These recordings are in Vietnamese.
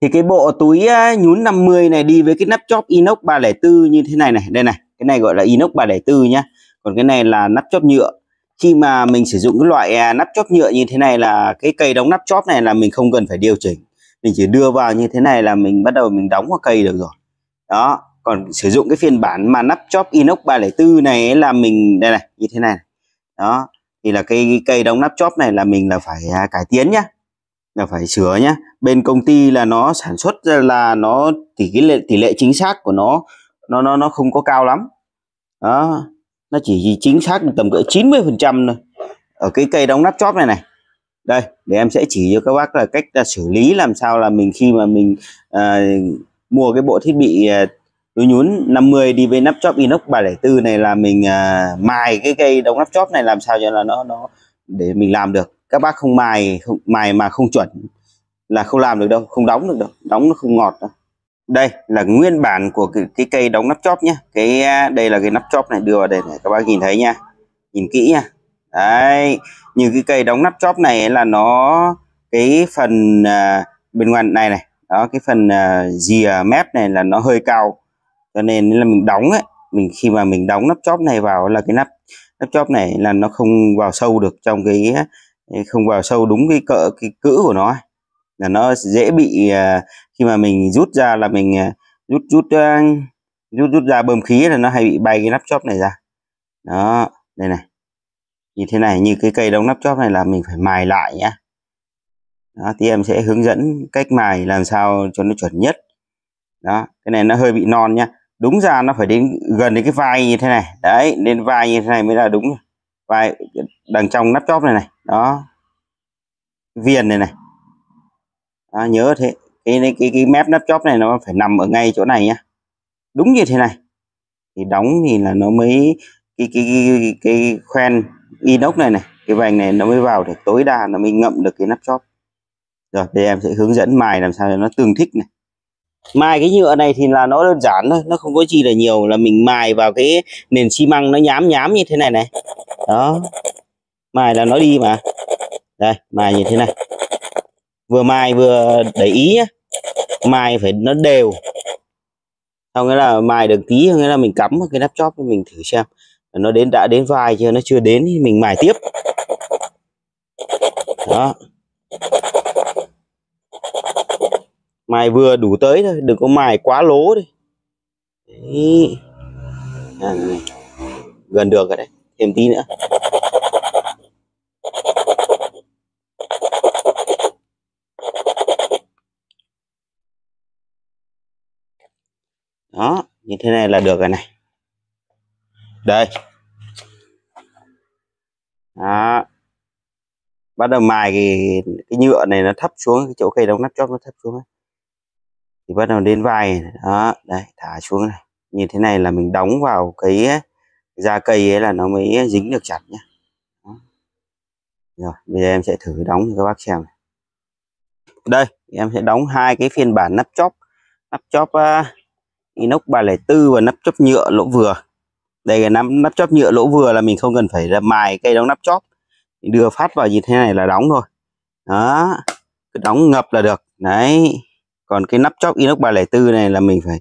thì cái bộ túi nhún 50 này đi với cái nắp chóp inox 304 như thế này này đây này cái này gọi là inox 304 nhá còn cái này là nắp chóp nhựa khi mà mình sử dụng cái loại à, nắp chóp nhựa như thế này là cái cây đóng nắp chóp này là mình không cần phải điều chỉnh mình chỉ đưa vào như thế này là mình bắt đầu mình đóng vào cây được rồi đó còn sử dụng cái phiên bản mà nắp chóp inox 304 này là mình đây này như thế này đó thì là cái cây đóng nắp chóp này là mình là phải à, cải tiến nhá là phải sửa nhé bên công ty là nó sản xuất ra là nó tỷ cái lệ tỷ lệ chính xác của nó nó nó nó không có cao lắm đó nó chỉ chính xác tầm cỡ 90 phần trăm thôi ở cái cây đóng nắp chóp này này đây để em sẽ chỉ cho các bác là cách là xử lý làm sao là mình khi mà mình à, mua cái bộ thiết bị à, túi nhún 50 đi với nắp chóp inox 304 này là mình à, mài cái cây đóng nắp chóp này làm sao cho là nó nó để mình làm được các bác không mài không mài mà không chuẩn là không làm được đâu không đóng được đâu đóng nó không ngọt đâu đây là nguyên bản của cái, cái cây đóng nắp chóp nhé cái đây là cái nắp chóp này đưa vào đây này các bác nhìn thấy nha nhìn kỹ nha đấy như cái cây đóng nắp chóp này là nó cái phần à, bên ngoài này này đó cái phần à, dìa mép này là nó hơi cao cho nên là mình đóng ấy mình khi mà mình đóng nắp chóp này vào là cái nắp nắp chóp này là nó không vào sâu được trong cái không vào sâu đúng cái cỡ cái cữ của nó là nó dễ bị à, khi mà mình rút ra là mình à, rút rút à, rút rút ra bơm khí là nó hay bị bay cái nắp chóp này ra đó đây này như thế này như cái cây đóng nắp chóp này là mình phải mài lại nhá đó, thì em sẽ hướng dẫn cách mài làm sao cho nó chuẩn nhất đó cái này nó hơi bị non nhá đúng ra nó phải đến gần đến cái vai như thế này đấy đến vai như thế này mới là đúng vai đằng trong nắp chóp này này đó viền này này đó, nhớ thế cái, cái cái mép nắp chóp này nó phải nằm ở ngay chỗ này nhá đúng như thế này thì đóng thì là nó mới cái cái cái, cái khoen inox này này cái vành này nó mới vào để tối đa nó mới ngậm được cái nắp chóp rồi đây em sẽ hướng dẫn mài làm sao để nó tương thích này mài cái nhựa này thì là nó đơn giản thôi nó không có gì là nhiều là mình mài vào cái nền xi măng nó nhám nhám như thế này này đó mài là nó đi mà đây mài như thế này vừa mài vừa để ý nhé mài phải nó đều không nghĩa là mài được tí nghĩa là mình cắm cái nắp chóp cho mình thử xem nó đến đã đến vai chưa nó chưa đến thì mình mài tiếp đó mài vừa đủ tới thôi đừng có mài quá lố đi đấy. gần được rồi đấy thêm tí nữa như thế này là được rồi này đây đó bắt đầu mài thì cái nhựa này nó thấp xuống cái chỗ cây đóng nắp chóp nó thấp xuống ấy. thì bắt đầu đến vai đó đây thả xuống này như thế này là mình đóng vào cái da cây ấy là nó mới dính được chặt nhá, rồi bây giờ em sẽ thử đóng cho các bác xem này. đây em sẽ đóng hai cái phiên bản nắp chóp nắp chóp uh, inox 304 và nắp chóp nhựa lỗ vừa đây là nắp, nắp chóp nhựa lỗ vừa là mình không cần phải là mài cây đóng nắp chóp đưa phát vào như thế này là đóng thôi đó cứ đóng ngập là được đấy còn cái nắp chóp inox 304 này là mình phải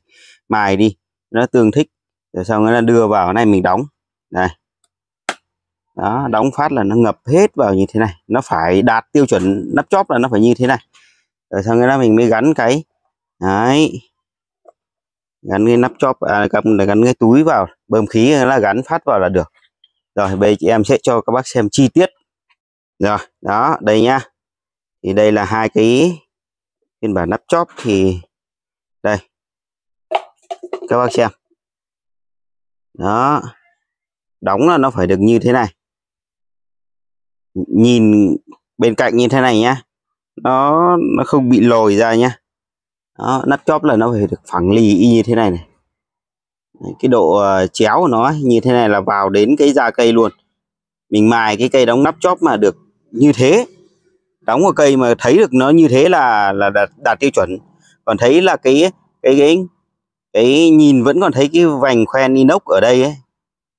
mài đi nó tương thích rồi xong nó đưa vào này mình đóng này đó đóng phát là nó ngập hết vào như thế này nó phải đạt tiêu chuẩn nắp chóp là nó phải như thế này rồi xong cái đó mình mới gắn cái đấy gắn cái nắp chóp à, gắn cái túi vào bơm khí là gắn phát vào là được rồi bây chị em sẽ cho các bác xem chi tiết rồi đó đây nhá thì đây là hai cái phiên bản nắp chóp thì đây các bác xem đó đóng là nó phải được như thế này nhìn bên cạnh như thế này nhá nó nó không bị lồi ra nhá đó, nắp chóp là nó phải được phẳng lì y như thế này này cái độ ờ, chéo của nó như thế này là vào đến cái da cây luôn mình mài cái cây đóng nắp chóp mà được như thế đóng vào cây mà thấy được nó như thế là là đạt, đạt tiêu chuẩn còn thấy là cái cái cái cái nhìn vẫn còn thấy cái vành khoen inox ở đây ấy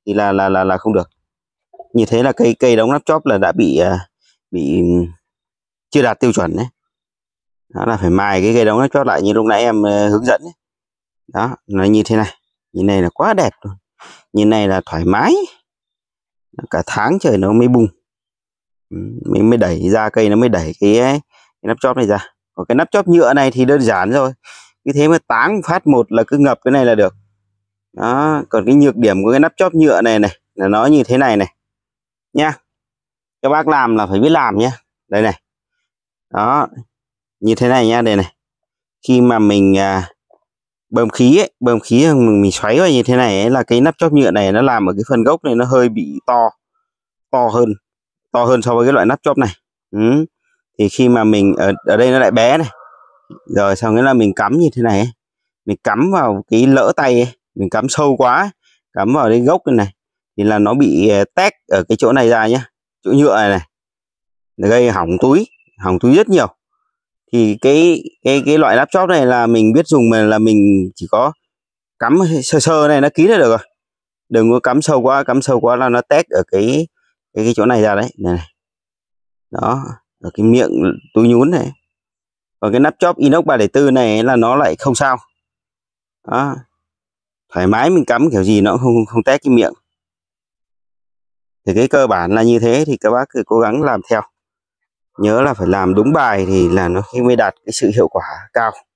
thì là là là là không được như thế là cây cây đóng nắp chóp là đã bị ờ, bị chưa đạt tiêu chuẩn đấy đó là phải mài cái cây đống nó chót lại như lúc nãy em ờ, hướng dẫn ấy. đó nó như thế này như này là quá đẹp luôn như này là thoải mái cả tháng trời nó mới bung mình mới đẩy ra cây nó mới đẩy cái, cái nắp chóp này ra còn cái nắp chóp nhựa này thì đơn giản rồi cái thế mà táng phát một là cứ ngập cái này là được đó còn cái nhược điểm của cái nắp chóp nhựa này này là nó như thế này này nha các bác làm là phải biết làm nhé đây này đó như thế này nha đây này khi mà mình à, bơm khí ấy, bơm khí mình, mình xoáy vào như thế này ấy, là cái nắp chóp nhựa này nó làm ở cái phần gốc này nó hơi bị to to hơn to hơn so với cái loại nắp chóp này ừ. thì khi mà mình ở, ở đây nó lại bé này rồi sau nghĩa là mình cắm như thế này ấy. mình cắm vào cái lỡ tay ấy. mình cắm sâu quá ấy. cắm vào cái gốc này, này thì là nó bị à, tét ở cái chỗ này ra nhá chỗ nhựa này, này. gây hỏng túi hỏng túi rất nhiều thì cái cái cái loại laptop này là mình biết dùng mà là mình chỉ có cắm sơ sơ này nó kín là được rồi đừng có cắm sâu quá cắm sâu quá là nó tét ở cái cái, cái chỗ này ra đấy này, này. đó ở cái miệng túi nhún này và cái nắp laptop inox 304 này là nó lại không sao đó. thoải mái mình cắm kiểu gì nó không không tét cái miệng thì cái cơ bản là như thế thì các bác cứ cố gắng làm theo nhớ là phải làm đúng bài thì là nó mới đạt cái sự hiệu quả cao